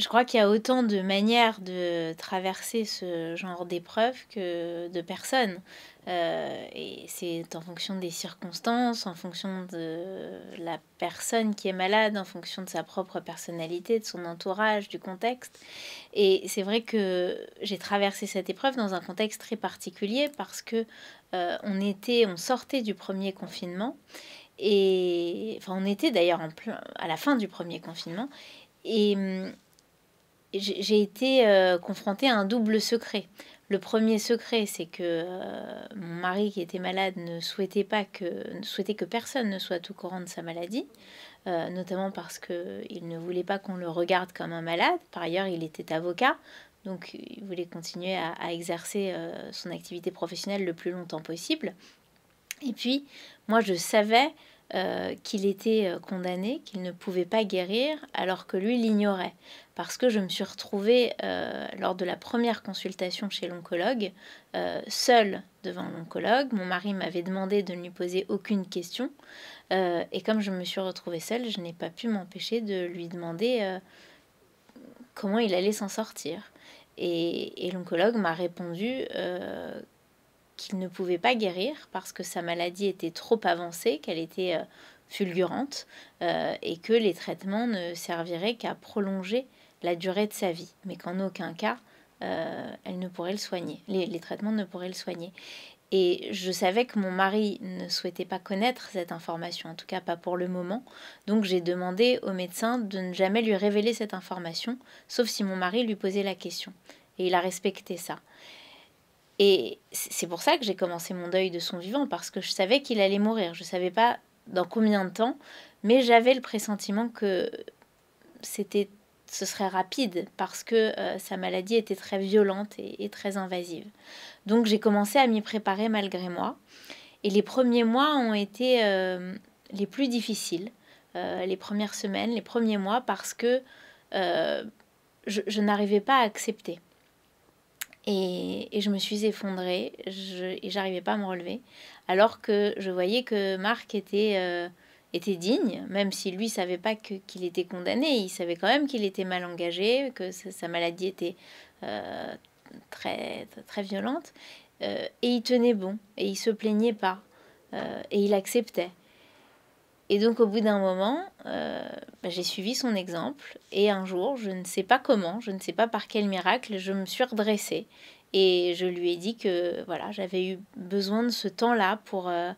je crois qu'il y a autant de manières de traverser ce genre d'épreuve que de personnes. Euh, et c'est en fonction des circonstances, en fonction de la personne qui est malade, en fonction de sa propre personnalité, de son entourage, du contexte. Et c'est vrai que j'ai traversé cette épreuve dans un contexte très particulier parce que euh, on était, on sortait du premier confinement. Et enfin, on était d'ailleurs à la fin du premier confinement. Et hum, j'ai été euh, confrontée à un double secret. Le premier secret, c'est que euh, mon mari, qui était malade, ne souhaitait pas que, souhaitait que personne ne soit au courant de sa maladie, euh, notamment parce qu'il ne voulait pas qu'on le regarde comme un malade. Par ailleurs, il était avocat, donc il voulait continuer à exercer son activité professionnelle le plus longtemps possible. Et puis, moi, je savais euh, qu'il était euh, condamné, qu'il ne pouvait pas guérir, alors que lui l'ignorait. Parce que je me suis retrouvée euh, lors de la première consultation chez l'oncologue, seule devant l'oncologue. Mon mari m'avait demandé de ne lui poser aucune question. et comme je me suis retrouvée seule, je n'ai pas pu m'empêcher de lui demander comment il allait s'en sortir. et l'oncologue m'a répondu qu'il ne pouvait pas guérir parce que sa maladie était trop avancée, qu'elle était euh, fulgurante euh, et que les traitements ne serviraient qu'à prolonger la durée de sa vie, mais qu'en aucun cas euh, elle ne pourrait le soigner, les, traitements ne pourraient le soigner. Et je savais que mon mari ne souhaitait pas connaître cette information, en tout cas pas pour le moment, donc j'ai demandé au médecin de ne jamais lui révéler cette information, sauf si mon mari lui posait la question. Et il a respecté ça. Et c'est pour ça que j'ai commencé mon deuil de son vivant, parce que je savais qu'il allait mourir. Je ne savais pas dans combien de temps, mais j'avais le pressentiment que c'était, ce serait rapide, parce que euh, sa maladie était très violente et, très invasive. Donc j'ai commencé à m'y préparer malgré moi. Et les premiers mois ont été euh, les plus difficiles, euh, les premières semaines, les premiers mois, parce que je n'arrivais pas à accepter. Et, je me suis effondrée je, et j'arrivais pas à me relever. Alors que je voyais que Marc était, euh, était digne, même si lui savait pas qu'il était condamné, il savait quand même qu'il était mal engagé, que sa, maladie était euh, très, très violente. Euh, et il tenait bon, et il se plaignait pas, et il acceptait. Et donc au bout d'un moment, euh, bah, j'ai suivi son exemple et un jour, je ne sais pas comment, je ne sais pas par quel miracle, je me suis redressée et je lui ai dit que voilà, j'avais eu besoin de ce temps-là pour euh,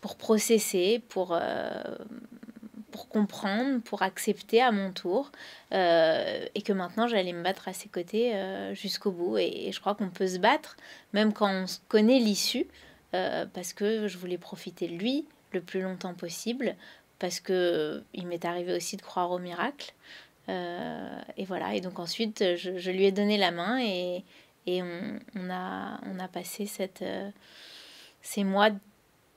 pour processer, pour euh, pour comprendre, pour accepter à mon tour, et que maintenant j'allais me battre à ses côtés jusqu'au bout. Et, je crois qu'on peut se battre, même quand on connaît l'issue, parce que je voulais profiter de lui, le plus longtemps possible parce que euh, il m'est arrivé aussi de croire au miracle. Euh, et voilà, et donc ensuite je, lui ai donné la main et, on, a, on a passé cette, euh, ces mois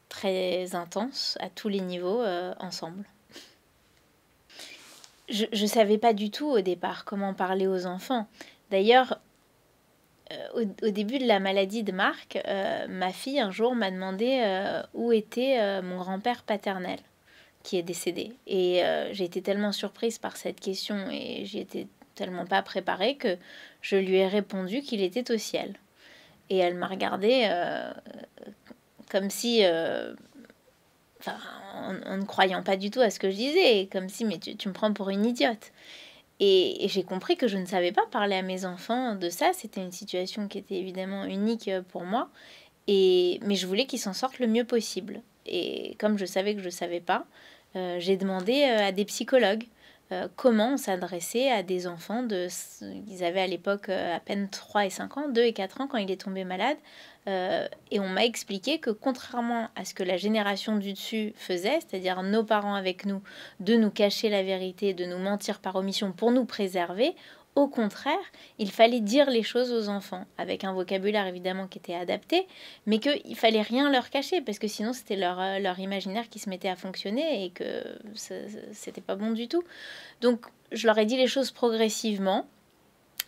très intenses à tous les niveaux ensemble. Je ne savais pas du tout au départ comment parler aux enfants. D'ailleurs, euh, au, début de la maladie de Marc, euh, ma fille un jour m'a demandé euh, où était mon grand-père paternel qui est décédé. Et j'ai été tellement surprise par cette question et j'y étais tellement pas préparée que je lui ai répondu qu'il était au ciel. Et elle m'a regardée comme si... En, en, ne croyant pas du tout à ce que je disais, comme si mais tu me prends pour une idiote. Et, j'ai compris que je ne savais pas parler à mes enfants de ça. C'était une situation qui était évidemment unique euh, pour moi. Et, mais je voulais qu'ils s'en sortent le mieux possible. Et comme je savais que je ne savais pas, euh, j'ai demandé euh, à des psychologues euh, comment on à des enfants de... Ils avaient à l'époque euh, à peine 3 et 5 ans, 2 et 4 ans quand il est tombé malade. Euh, et on m'a expliqué que contrairement à ce que la génération du dessus faisait, c'est-à-dire nos parents avec nous, de nous cacher la vérité, de nous mentir par omission pour nous préserver, au contraire, il fallait dire les choses aux enfants, avec un vocabulaire évidemment qui était adapté, mais qu'il fallait rien leur cacher, parce que sinon c'était leur, euh, leur imaginaire qui se mettait à fonctionner et que c'était pas bon du tout. Donc je leur ai dit les choses progressivement.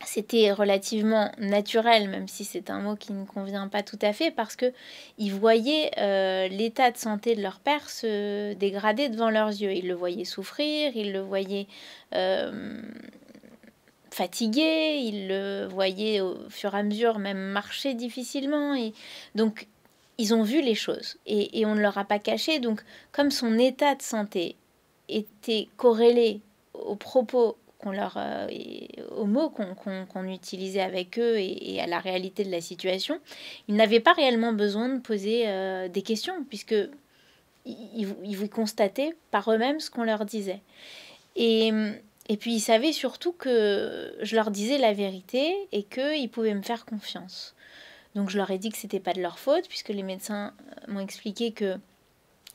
C'était relativement naturel, même si c'est un mot qui ne convient pas tout à fait, parce que ils voyaient euh, l'état de santé de leur père se dégrader devant leurs yeux. Ils le voyaient souffrir, ils le voyaient euh, fatigué, ils le voyait au fur et à mesure même marcher difficilement. Et donc, ils ont vu les choses et, on ne leur a pas caché. Donc, comme son état de santé était corrélé aux propos qu'on leur, euh, aux mots qu'on utilisait avec eux et, à la réalité de la situation, ils n'avaient pas réellement besoin de poser euh, des questions puisque ils, ils, ils par eux-mêmes ce qu'on leur disait. Et et puis ils savaient surtout que je leur disais la vérité et qu'ils pouvaient me faire confiance. Donc je leur ai dit que c'était pas de leur faute puisque les médecins euh, m'ont expliqué que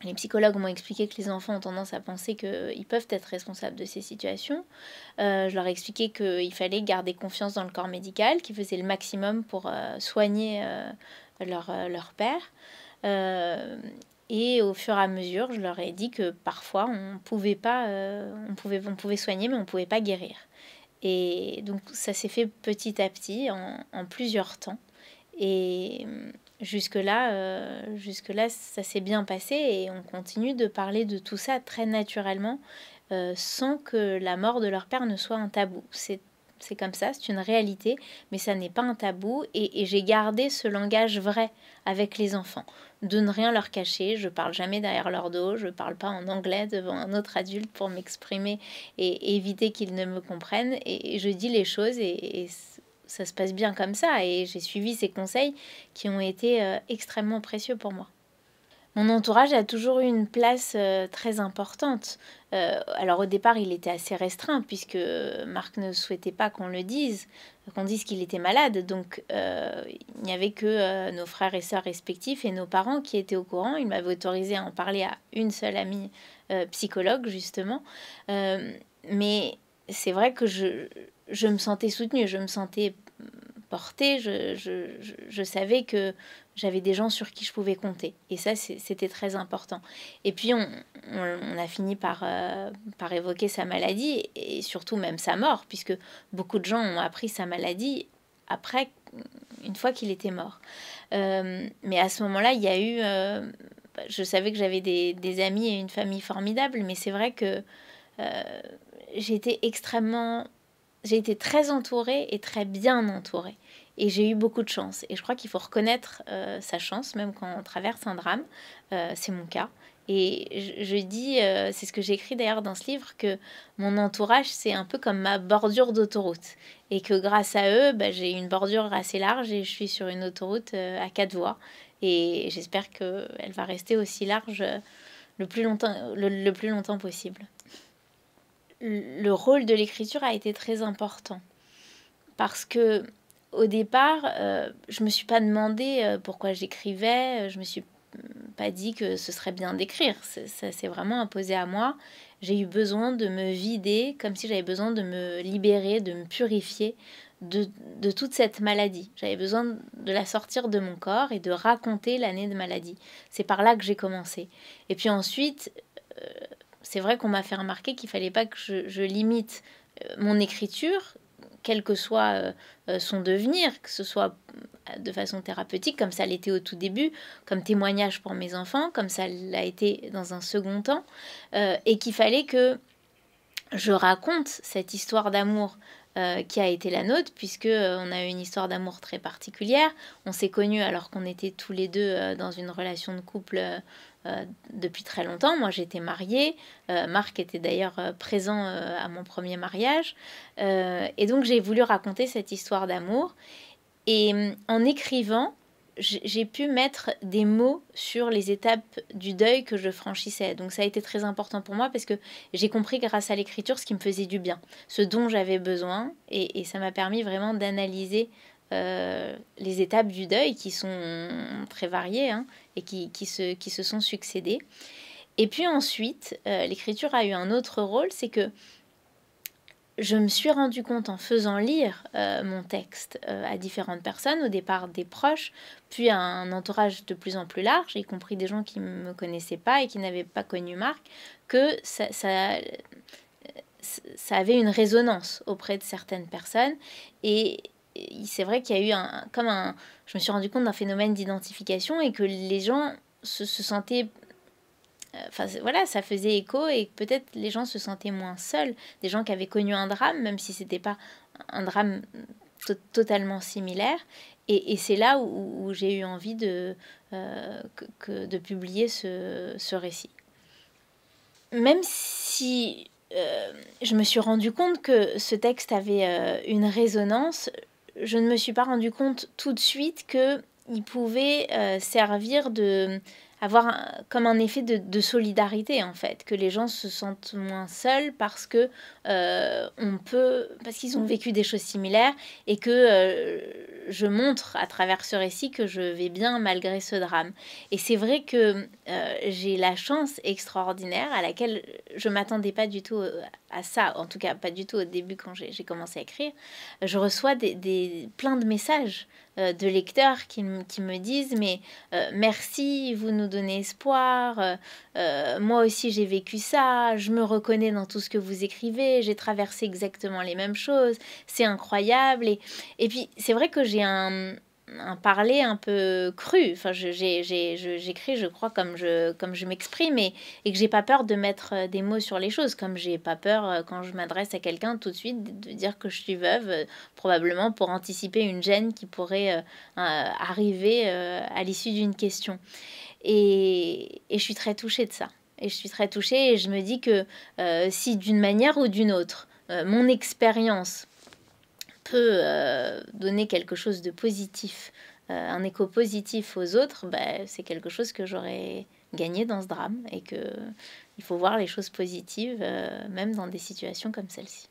les psychologues m'ont expliqué que les enfants ont tendance à penser qu'ils peuvent être responsables de ces situations. Euh, je leur ai expliqué qu'il fallait garder confiance dans le corps médical, qui faisait le maximum pour euh, soigner leur, leur père. Et au fur et à mesure, je leur ai dit que parfois on pouvait pas, euh, on pouvait, pouvait soigner, mais on ne pouvait pas guérir. Et donc ça s'est fait petit à petit, en, plusieurs temps. Et jusque euh, là, jusque là, euh, ça s'est bien passé et on continue de parler de tout ça très naturellement, sans que la mort de leur père ne soit un tabou c'est comme ça, c'est une réalité, mais ça n'est pas un tabou et, j'ai gardé ce langage vrai avec les enfants, de ne rien leur cacher, je parle jamais derrière leur dos, je ne parle pas en anglais devant un autre adulte pour m'exprimer et éviter qu'ils ne me comprennent et, je dis les choses et, ça se passe bien comme ça et j'ai suivi ces conseils qui ont été euh, extrêmement précieux pour moi. Mon entourage a toujours eu une place euh, très importante. Euh, alors au départ, il était assez restreint puisque Marc ne souhaitait pas qu'on le dise, qu'on dise qu'il était malade. Donc euh, il n'y avait que nos frères et sœurs respectifs et nos parents qui étaient au courant. Il m'avait autorisé à en parler à une seule amie psychologue justement. mais c'est vrai que je, je me sentais soutenue, je me sentais portée, je, savais que j'avais des gens sur qui je pouvais compter. Et ça, c'était très important. Et puis, on, a fini par, euh, par évoquer sa maladie et surtout même sa mort, puisque beaucoup de gens ont appris sa maladie après, une fois qu'il était mort. Euh, mais à ce moment-là, il y a eu... Euh, je savais que j'avais des, des, amis et une famille formidable, mais c'est vrai que j'étais extrêmement j'ai été très entourée et très bien entourée. Et j'ai eu beaucoup de chance. Et je crois qu'il faut reconnaître euh, sa chance, même quand on traverse un drame. Euh, c'est mon cas. Et je, dis, euh, c'est ce que j'écris d'ailleurs dans ce livre, que mon entourage, c'est un peu comme ma bordure d'autoroute. Et que grâce à eux, bah, j'ai une bordure assez large et je suis sur une autoroute à quatre voies. Et j'espère qu'elle va rester aussi large le plus longtemps, le plus longtemps possible le rôle de l'écriture a été très important. Parce que au départ, euh, je me suis pas demandé euh, pourquoi j'écrivais, euh, je me suis pas dit que ce serait bien d'écrire. Ça s'est vraiment imposé à moi. J'ai eu besoin de me vider, comme si j'avais besoin de me libérer, de me purifier de, toute cette maladie. J'avais besoin de la sortir de mon corps et de raconter l'année de maladie. C'est par là que j'ai commencé. Et puis ensuite, c'est vrai qu'on m'a fait remarquer qu'il fallait pas que je, je, limite euh, mon écriture, quel que soit euh, euh, son devenir, que ce soit de façon thérapeutique, comme ça l'était au tout début, comme témoignage pour mes enfants, comme ça l'a été dans un second temps, et qu'il fallait que je raconte cette histoire d'amour euh, qui a été la nôtre, puisque euh, a eu une histoire d'amour très particulière. On s'est connus alors qu'on était tous les deux euh, dans une relation de couple. depuis très longtemps. Moi, j'étais mariée. Marc était d'ailleurs présent à mon premier mariage. et donc, j'ai voulu raconter cette histoire d'amour. Et en écrivant, j'ai pu mettre des mots sur les étapes du deuil que je franchissais. Donc ça a été très important pour moi parce que j'ai compris grâce à l'écriture ce qui me faisait du bien, ce dont j'avais besoin, et, ça m'a permis vraiment d'analyser euh, les étapes du deuil qui sont très variées hein, et qui, qui, se, sont succédées. Et puis ensuite, euh, l'écriture a eu un autre rôle, c'est que je me suis rendu compte en faisant lire euh, mon texte euh, à différentes personnes, au départ des proches, puis à un entourage de plus en plus large, y compris des gens qui ne me connaissaient pas et qui n'avaient pas connu Marc, que ça, avait une résonance auprès de certaines personnes. Et, c'est vrai qu'il y a eu un, comme un... Je me suis rendu compte d'un phénomène d'identification et que les gens se sentaient Enfin, voilà, ça faisait écho et peut-être les gens se sentaient moins seuls. Des gens qui avaient connu un drame, même si c'était pas un drame totalement similaire. Et, c'est là où, j'ai eu envie de, euh, de publier ce, récit. Même si euh, je me suis rendu compte que ce texte avait euh, une résonance, je ne me suis pas rendu compte tout de suite que il pouvait euh, servir de avoir comme un effet de, solidarité en fait que les gens se sentent moins seuls parce que euh, on peut parce qu'ils ont vécu des choses similaires et que euh, je montre à travers ce récit que je vais bien malgré ce drame et c'est vrai que j'ai la chance extraordinaire à laquelle je m'attendais pas du tout à ça en tout cas pas du tout au début quand j'ai commencé à écrire je reçois des, des plein de messages euh, de lecteurs qui, me disent mais euh, merci, vous nous donnez espoir, euh, moi aussi j'ai vécu ça, je me reconnais dans tout ce que vous écrivez, j'ai traversé exactement les mêmes choses, c'est incroyable. Et, et puis c'est vrai que j'ai un, un parler un peu cru. Enfin, j'écris, je, j'écris je crois, comme je, comme je m'exprime et, que j'ai pas peur de mettre euh, des mots sur les choses, comme j'ai pas peur euh, quand je m'adresse à quelqu'un tout de suite de dire que je suis veuve, euh, probablement pour anticiper une gêne qui pourrait arriver à l'issue d'une question. Et, et, je suis très touchée de ça. Et je suis très touchée et je me dis que si d'une manière ou d'une autre, mon expérience peut euh, donner quelque chose de positif, euh, un écho positif aux autres, bah, c'est quelque chose que j'aurais gagné dans ce drame et que il faut voir les choses positives, euh, même dans des situations comme celle-ci.